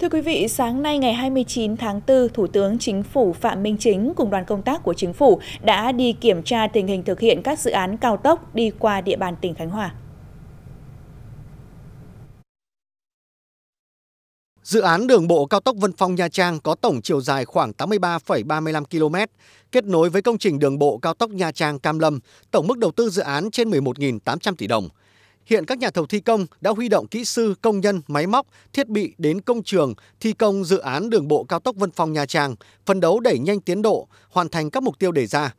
Thưa quý vị, sáng nay ngày 29 tháng 4, Thủ tướng Chính phủ Phạm Minh Chính cùng đoàn công tác của Chính phủ đã đi kiểm tra tình hình thực hiện các dự án cao tốc đi qua địa bàn tỉnh Khánh Hòa. Dự án đường bộ cao tốc Vân Phong Nha Trang có tổng chiều dài khoảng 83,35 km, kết nối với công trình đường bộ cao tốc Nha Trang Cam Lâm, tổng mức đầu tư dự án trên 11.800 tỷ đồng – Hiện các nhà thầu thi công đã huy động kỹ sư, công nhân, máy móc, thiết bị đến công trường thi công dự án đường bộ cao tốc Vân Phong Nha Trang, phân đấu đẩy nhanh tiến độ, hoàn thành các mục tiêu đề ra.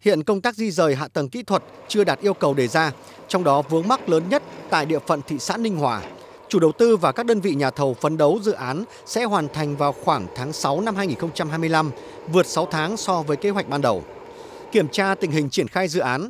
Hiện công tác di rời hạ tầng kỹ thuật chưa đạt yêu cầu đề ra, trong đó vướng mắc lớn nhất tại địa phận thị xã Ninh Hòa. Chủ đầu tư và các đơn vị nhà thầu phấn đấu dự án sẽ hoàn thành vào khoảng tháng 6 năm 2025, vượt 6 tháng so với kế hoạch ban đầu. Kiểm tra tình hình triển khai dự án,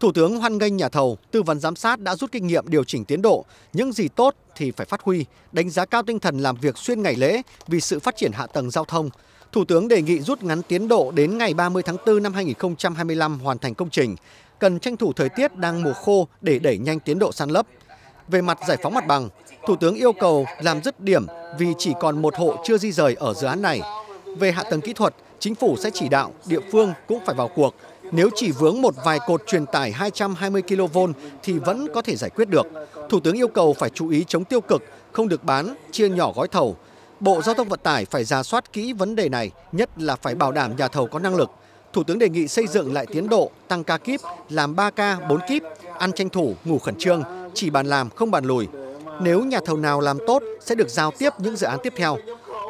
Thủ tướng hoan nghênh nhà thầu, tư vấn giám sát đã rút kinh nghiệm điều chỉnh tiến độ, những gì tốt thì phải phát huy, đánh giá cao tinh thần làm việc xuyên ngày lễ vì sự phát triển hạ tầng giao thông. Thủ tướng đề nghị rút ngắn tiến độ đến ngày 30 tháng 4 năm 2025 hoàn thành công trình, cần tranh thủ thời tiết đang mùa khô để đẩy nhanh tiến độ san lấp. Về mặt giải phóng mặt bằng, Thủ tướng yêu cầu làm dứt điểm vì chỉ còn một hộ chưa di rời ở dự án này. Về hạ tầng kỹ thuật, chính phủ sẽ chỉ đạo địa phương cũng phải vào cuộc nếu chỉ vướng một vài cột truyền tải 220 kV thì vẫn có thể giải quyết được. Thủ tướng yêu cầu phải chú ý chống tiêu cực, không được bán, chia nhỏ gói thầu. Bộ Giao thông Vận tải phải ra soát kỹ vấn đề này, nhất là phải bảo đảm nhà thầu có năng lực. Thủ tướng đề nghị xây dựng lại tiến độ, tăng ca kíp, làm 3 ca, 4 kíp, ăn tranh thủ, ngủ khẩn trương, chỉ bàn làm, không bàn lùi. Nếu nhà thầu nào làm tốt sẽ được giao tiếp những dự án tiếp theo.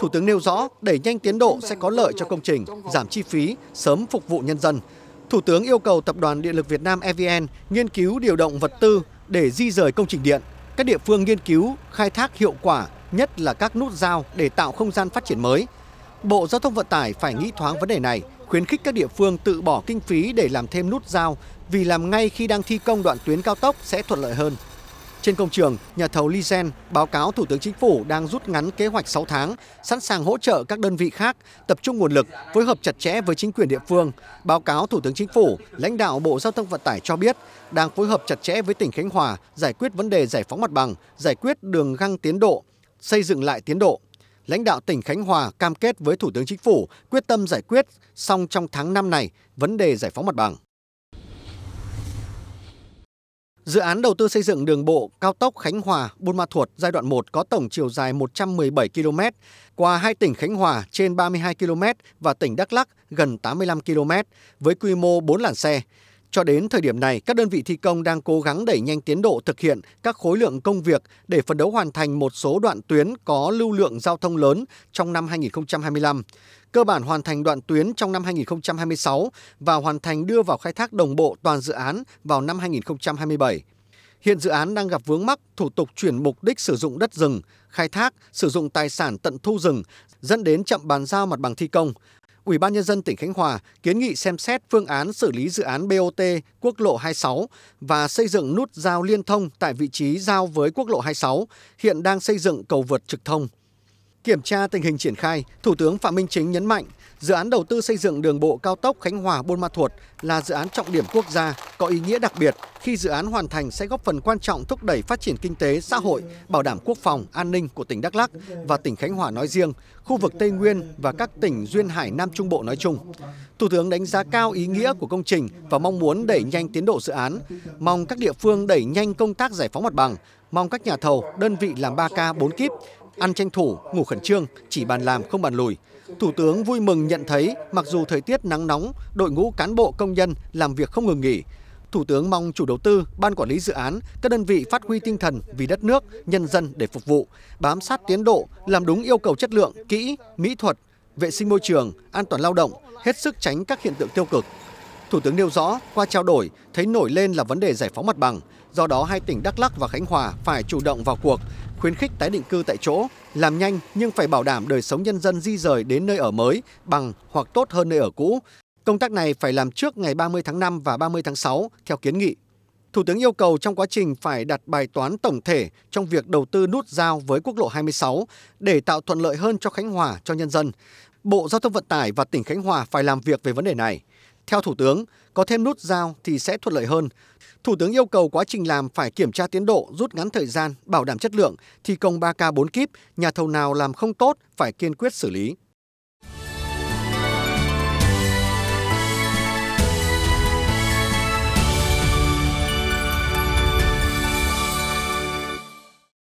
Thủ tướng nêu rõ đẩy nhanh tiến độ sẽ có lợi cho công trình, giảm chi phí, sớm phục vụ nhân dân, Thủ tướng yêu cầu Tập đoàn Điện lực Việt Nam EVN nghiên cứu điều động vật tư để di rời công trình điện, các địa phương nghiên cứu khai thác hiệu quả, nhất là các nút giao để tạo không gian phát triển mới. Bộ Giao thông Vận tải phải nghĩ thoáng vấn đề này, khuyến khích các địa phương tự bỏ kinh phí để làm thêm nút giao vì làm ngay khi đang thi công đoạn tuyến cao tốc sẽ thuận lợi hơn. Trên công trường, nhà thầu Lizen báo cáo Thủ tướng Chính phủ đang rút ngắn kế hoạch 6 tháng, sẵn sàng hỗ trợ các đơn vị khác, tập trung nguồn lực, phối hợp chặt chẽ với chính quyền địa phương. Báo cáo Thủ tướng Chính phủ, lãnh đạo Bộ Giao thông Vận tải cho biết đang phối hợp chặt chẽ với tỉnh Khánh Hòa giải quyết vấn đề giải phóng mặt bằng, giải quyết đường găng tiến độ, xây dựng lại tiến độ. Lãnh đạo tỉnh Khánh Hòa cam kết với Thủ tướng Chính phủ quyết tâm giải quyết xong trong tháng 5 này vấn đề giải phóng mặt bằng. Dự án đầu tư xây dựng đường bộ cao tốc Khánh Hòa Buôn Ma Thuột giai đoạn 1 có tổng chiều dài 117 km, qua hai tỉnh Khánh Hòa trên 32 km và tỉnh Đắk Lắc gần 85 km với quy mô 4 làn xe. Cho đến thời điểm này, các đơn vị thi công đang cố gắng đẩy nhanh tiến độ thực hiện các khối lượng công việc để phấn đấu hoàn thành một số đoạn tuyến có lưu lượng giao thông lớn trong năm 2025 cơ bản hoàn thành đoạn tuyến trong năm 2026 và hoàn thành đưa vào khai thác đồng bộ toàn dự án vào năm 2027. Hiện dự án đang gặp vướng mắc thủ tục chuyển mục đích sử dụng đất rừng, khai thác, sử dụng tài sản tận thu rừng, dẫn đến chậm bàn giao mặt bằng thi công. Ủy ban nhân dân tỉnh Khánh Hòa kiến nghị xem xét phương án xử lý dự án BOT quốc lộ 26 và xây dựng nút giao liên thông tại vị trí giao với quốc lộ 26, hiện đang xây dựng cầu vượt trực thông. Kiểm tra tình hình triển khai, Thủ tướng Phạm Minh Chính nhấn mạnh, dự án đầu tư xây dựng đường bộ cao tốc Khánh Hòa Buôn Ma Thuột là dự án trọng điểm quốc gia có ý nghĩa đặc biệt khi dự án hoàn thành sẽ góp phần quan trọng thúc đẩy phát triển kinh tế, xã hội, bảo đảm quốc phòng, an ninh của tỉnh Đắk Lắk và tỉnh Khánh Hòa nói riêng, khu vực Tây Nguyên và các tỉnh duyên hải Nam Trung Bộ nói chung. Thủ tướng đánh giá cao ý nghĩa của công trình và mong muốn đẩy nhanh tiến độ dự án, mong các địa phương đẩy nhanh công tác giải phóng mặt bằng, mong các nhà thầu, đơn vị làm 3K 4 kíp ăn tranh thủ, ngủ khẩn trương, chỉ bàn làm không bàn lùi. Thủ tướng vui mừng nhận thấy mặc dù thời tiết nắng nóng, đội ngũ cán bộ công nhân làm việc không ngừng nghỉ. Thủ tướng mong chủ đầu tư, ban quản lý dự án, các đơn vị phát huy tinh thần vì đất nước, nhân dân để phục vụ, bám sát tiến độ, làm đúng yêu cầu chất lượng, kỹ, mỹ thuật, vệ sinh môi trường, an toàn lao động, hết sức tránh các hiện tượng tiêu cực, Thủ tướng nêu rõ, qua trao đổi, thấy nổi lên là vấn đề giải phóng mặt bằng, do đó hai tỉnh Đắk Lắc và Khánh Hòa phải chủ động vào cuộc, khuyến khích tái định cư tại chỗ, làm nhanh nhưng phải bảo đảm đời sống nhân dân di rời đến nơi ở mới bằng hoặc tốt hơn nơi ở cũ. Công tác này phải làm trước ngày 30 tháng 5 và 30 tháng 6 theo kiến nghị. Thủ tướng yêu cầu trong quá trình phải đặt bài toán tổng thể trong việc đầu tư nút giao với quốc lộ 26 để tạo thuận lợi hơn cho Khánh Hòa cho nhân dân. Bộ Giao thông Vận tải và tỉnh Khánh Hòa phải làm việc về vấn đề này. Theo Thủ tướng, có thêm nút giao thì sẽ thuận lợi hơn. Thủ tướng yêu cầu quá trình làm phải kiểm tra tiến độ, rút ngắn thời gian, bảo đảm chất lượng, thi công 3K 4 kíp, nhà thầu nào làm không tốt phải kiên quyết xử lý.